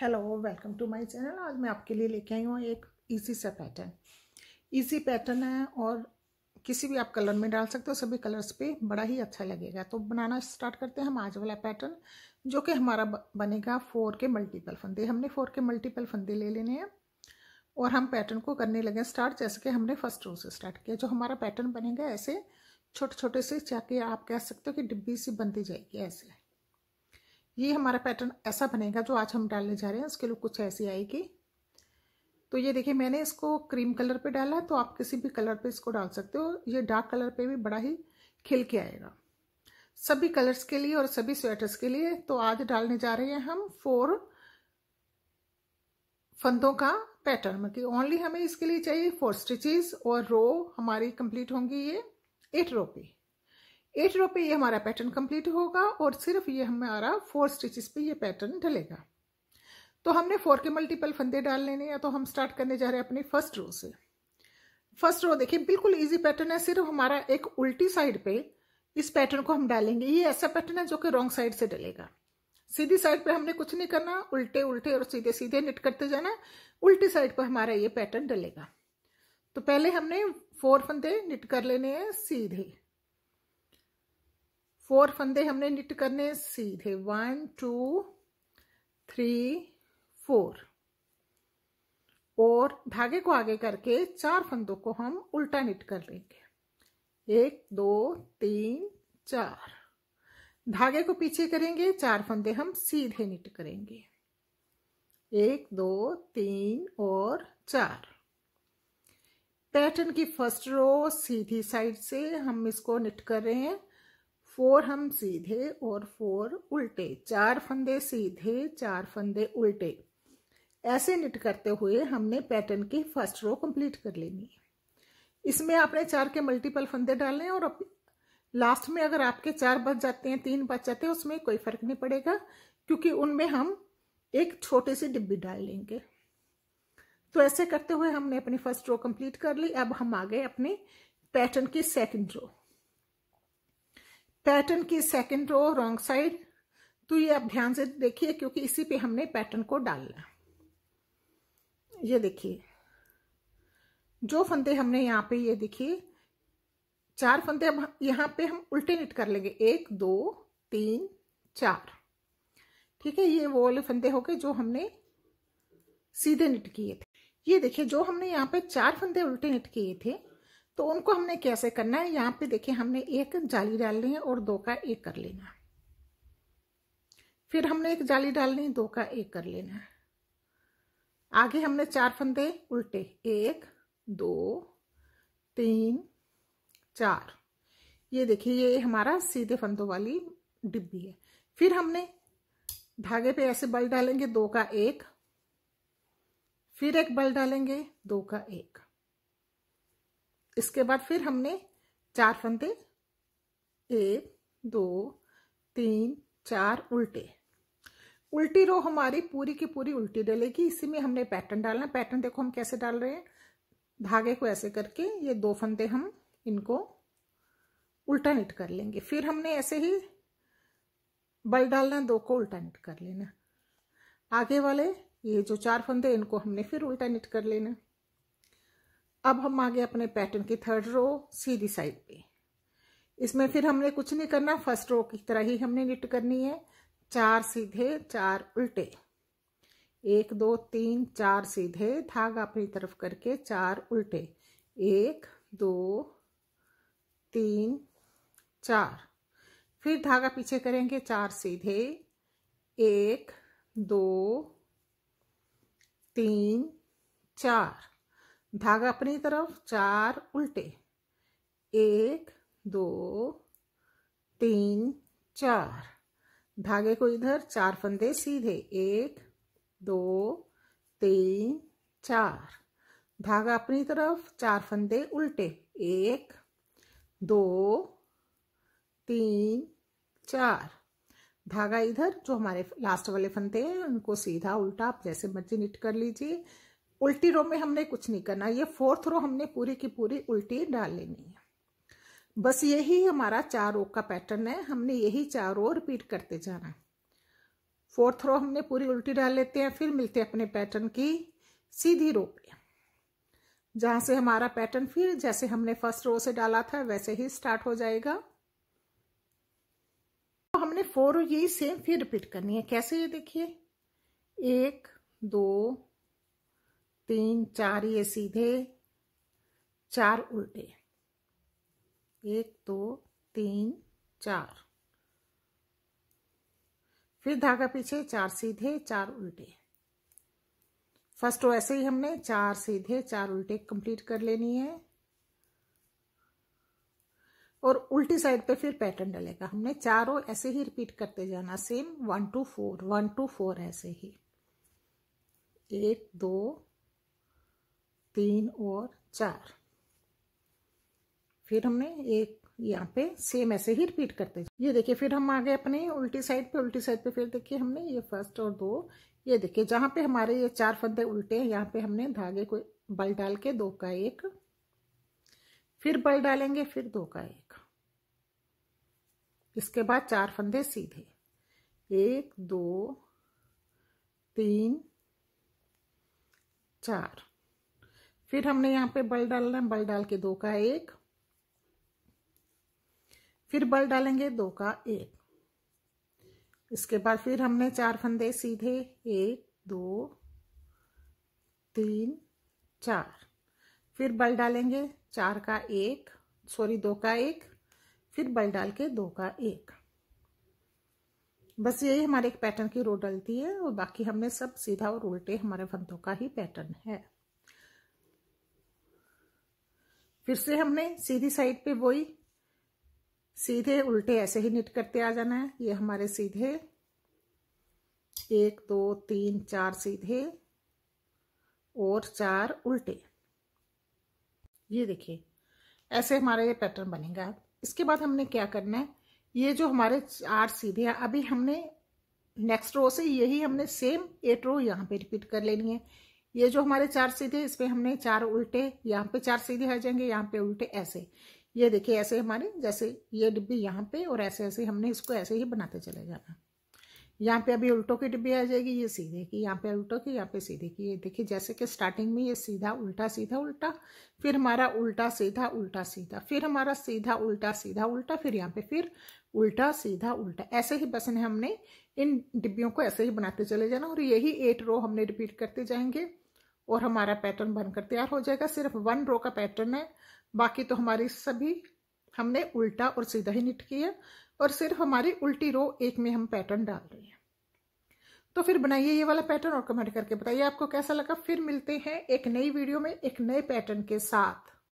hello welcome to my channel आज मैं आपके लिए लेके आई हूँ एक इजी सा पैटर्न इजी पैटर्न है और किसी भी आप कलर में डाल सकते हो सभी कलर्स पे बड़ा ही अच्छा लगेगा तो बनाना स्टार्ट करते हैं हम आज वाला पैटर्न जो कि हमारा बनेगा फोर के मल्टीपल फंदे हमने फोर के मल्टीपल फंदे ले लेने हैं और हम पैटर्न को करने लगे स्टार्ट जैसे कि हमने फर्स्ट रो से स्टार्ट किया जो हमारा पैटर्न बनेगा ऐसे छोटे छोटे से जाके आप कह सकते हो कि डिब्बी सी बनती जाएगी ऐसे ये हमारा पैटर्न ऐसा बनेगा जो आज हम डालने जा रहे हैं उसके लुक कुछ ऐसी आएगी तो ये देखिए मैंने इसको क्रीम कलर पे डाला तो आप किसी भी कलर पे इसको डाल सकते हो ये डार्क कलर पे भी बड़ा ही खिल के आएगा सभी कलर्स के लिए और सभी स्वेटर्स के लिए तो आज डालने जा रहे हैं हम फोर फंदों का पैटर्न मतलब ओनली हमें इसके लिए चाहिए फोर स्टिचेस और रो हमारी कंप्लीट होंगी ये एट रो पे एट रो पे ये हमारा पैटर्न कंप्लीट होगा और सिर्फ ये हमारा फोर स्टिचेस पे ये पैटर्न डलेगा तो हमने फोर के मल्टीपल फंदे डाल लेने हैं तो हम स्टार्ट करने जा रहे हैं अपनी फर्स्ट रो से फर्स्ट रो देखिए बिल्कुल इजी पैटर्न है सिर्फ हमारा एक उल्टी साइड पे इस पैटर्न को हम डालेंगे ये ऐसा पैटर्न है जो कि रॉन्ग साइड से डलेगा सीधी साइड पर हमने कुछ नहीं करना उल्टे उल्टे और सीधे सीधे निट करते जाना उल्टी साइड पर हमारा ये पैटर्न डलेगा तो पहले हमने फोर फंदे निट कर लेने हैं सीधे फोर फंदे हमने निट करने सीधे वन टू थ्री फोर और धागे को आगे करके चार फंदों को हम उल्टा निट कर लेंगे एक दो तीन चार धागे को पीछे करेंगे चार फंदे हम सीधे निट करेंगे एक दो तीन और चार पैटर्न की फर्स्ट रो सीधी साइड से हम इसको निट कर रहे हैं फोर हम सीधे और फोर उल्टे चार फंदे सीधे चार फंदे उल्टे ऐसे निट करते हुए हमने पैटर्न की फर्स्ट रो कंप्लीट कर लेनी है इसमें आपने चार के मल्टीपल फंदे डालने हैं और लास्ट में अगर आपके चार बच जाते हैं तीन बच जाते हैं उसमें कोई फर्क नहीं पड़ेगा क्योंकि उनमें हम एक छोटे सी डिब्बी डाल लेंगे तो ऐसे करते हुए हमने अपनी फर्स्ट रो कंप्लीट कर ली अब हम आ गए अपने पैटर्न की सेकंड रो पैटर्न की सेकंड रो रॉन्ग साइड तो ये आप ध्यान से देखिए क्योंकि इसी पे हमने पैटर्न को डालना ये देखिए जो फंदे हमने यहाँ पे ये देखिए चार फंदे अब यहाँ पे हम उल्टे नीट कर लेंगे एक दो तीन चार ठीक है ये वो वाले फंदे हो गए जो हमने सीधे निट किए थे ये देखिए जो हमने यहाँ पे चार फंदे उल्टे निट किए थे तो उनको हमने कैसे करना है यहाँ पे देखिए हमने एक जाली डालनी है और दो का एक कर लेना है फिर हमने एक जाली डालनी है दो का एक कर लेना है आगे हमने चार फंदे उल्टे एक दो तीन चार ये देखिए ये हमारा सीधे फंदों वाली डिब्बी है फिर हमने धागे पे ऐसे बल डालेंगे दो का एक फिर एक बल डालेंगे दो का एक इसके बाद फिर हमने चार फंदे एक दो तीन चार उल्टे उल्टी रो हमारी पूरी की पूरी उल्टी डलेगी इसी में हमने पैटर्न डालना पैटर्न देखो हम कैसे डाल रहे हैं धागे को ऐसे करके ये दो फंदे हम इनको उल्टा निट कर लेंगे फिर हमने ऐसे ही बल डालना दो को उल्टा निट कर लेना आगे वाले ये जो चार फंदे इनको हमने फिर उल्टा निट कर लेना अब हम आगे अपने पैटर्न की थर्ड रो सीधी साइड पे इसमें फिर हमने कुछ नहीं करना फर्स्ट रो की तरह ही हमने निट करनी है चार सीधे चार उल्टे एक दो तीन चार सीधे धागा अपनी तरफ करके चार उल्टे एक दो तीन चार फिर धागा पीछे करेंगे चार सीधे एक दो तीन चार धागा अपनी तरफ चार उल्टे एक दो तीन चार धागे को इधर चार फंदे सीधे एक दो तीन चार धागा अपनी तरफ चार फंदे उल्टे एक दो तीन चार धागा इधर जो हमारे लास्ट वाले फंदे हैं उनको सीधा उल्टा आप जैसे मर्जी निट कर लीजिए उल्टी रो में हमने कुछ नहीं करना ये फोर्थ रो हमने पूरी की पूरी उल्टी डाल लेनी है बस यही हमारा चार रो का पैटर्न है हमने यही चार रो रिपीट करते जाना फोर्थ रो हमने पूरी उल्टी डाल लेते हैं फिर मिलते हैं अपने पैटर्न की सीधी रो पे जहां से हमारा पैटर्न फिर जैसे हमने फर्स्ट रो से डाला था वैसे ही स्टार्ट हो जाएगा तो हमने फोर रो यही सेम फिर रिपीट करनी है कैसे ये देखिए एक दो तीन चार ये सीधे चार उल्टे एक दो तीन चार फिर धागा पीछे चार सीधे चार उल्टे फर्स्ट रो ऐसे ही हमने चार सीधे चार उल्टे कंप्लीट कर लेनी है और उल्टी साइड पे फिर पैटर्न डलेगा हमने चारों ऐसे ही रिपीट करते जाना same one two four one two four ऐसे ही एक दो तीन और चार फिर हमने एक यहाँ पे सेम ऐसे ही रिपीट करते हैं ये देखिए फिर हम आ गए अपने उल्टी साइड पे उल्टी साइड पे फिर देखिए हमने ये फर्स्ट और दो ये देखिए जहां पे हमारे ये चार फंदे उल्टे हैं यहाँ पे हमने धागे को बल डाल के दो का एक फिर बल डालेंगे फिर दो का एक इसके बाद चार फंदे सीधे एक दो तीन चार फिर हमने यहाँ पे बल डालना है बल डाल के दो का एक फिर बल डालेंगे दो का एक इसके बाद फिर हमने चार फंदे सीधे एक दो तीन चार फिर बल डालेंगे चार का एक सॉरी दो का एक फिर बल डाल के दो का एक बस यही हमारे एक पैटर्न की रो डलती है और बाकी हमने सब सीधा और उल्टे हमारे फंदों का ही पैटर्न है फिर से हमने सीधी साइड पे वही सीधे उल्टे ऐसे ही निट करते आ जाना है ये हमारे सीधे एक दो तीन चार सीधे और चार उल्टे ये देखिए ऐसे हमारा ये पैटर्न बनेगा इसके बाद हमने क्या करना है ये जो हमारे चार सीधे हैं अभी हमने नेक्स्ट रो से यही हमने सेम एट रो यहाँ पे रिपीट कर लेनी है ये जो हमारे चार सीधे पर हमने चार उल्टे यहाँ पे चार सीधे आ जाएंगे यहाँ पे उल्टे ऐसे ये देखिए ऐसे हमारे जैसे ये डिब्बी यहाँ पे और ऐसे ऐसे हमने इसको ऐसे ही बनाते चले जाना यहाँ पे अभी उल्टों की डिब्बी आ जाएगी ये सीधे की यहाँ पे उल्टों की यहाँ पे सीधे की ये देखिए जैसे कि स्टार्टिंग में ये सीधा उल्टा सीधा उल्टा फिर हमारा उल्टा सीधा उल्टा सीधा फिर हमारा सीधा उल्टा सीधा उल्टा फिर यहाँ पे फिर उल्टा सीधा उल्टा ऐसे ही बस ने हमने इन डिब्बियों को ऐसे ही बनाते चले जाना और यही एट रो हमने रिपीट करते जाएंगे और हमारा पैटर्न बनकर तैयार हो जाएगा सिर्फ वन रो का पैटर्न है बाकी तो हमारी सभी हमने उल्टा और सीधा ही निट किया और सिर्फ हमारी उल्टी रो एक में हम पैटर्न डाल रहे हैं तो फिर बनाइए ये वाला पैटर्न और कमेंट करके बताइए आपको कैसा लगा फिर मिलते हैं एक नई वीडियो में एक नए पैटर्न के साथ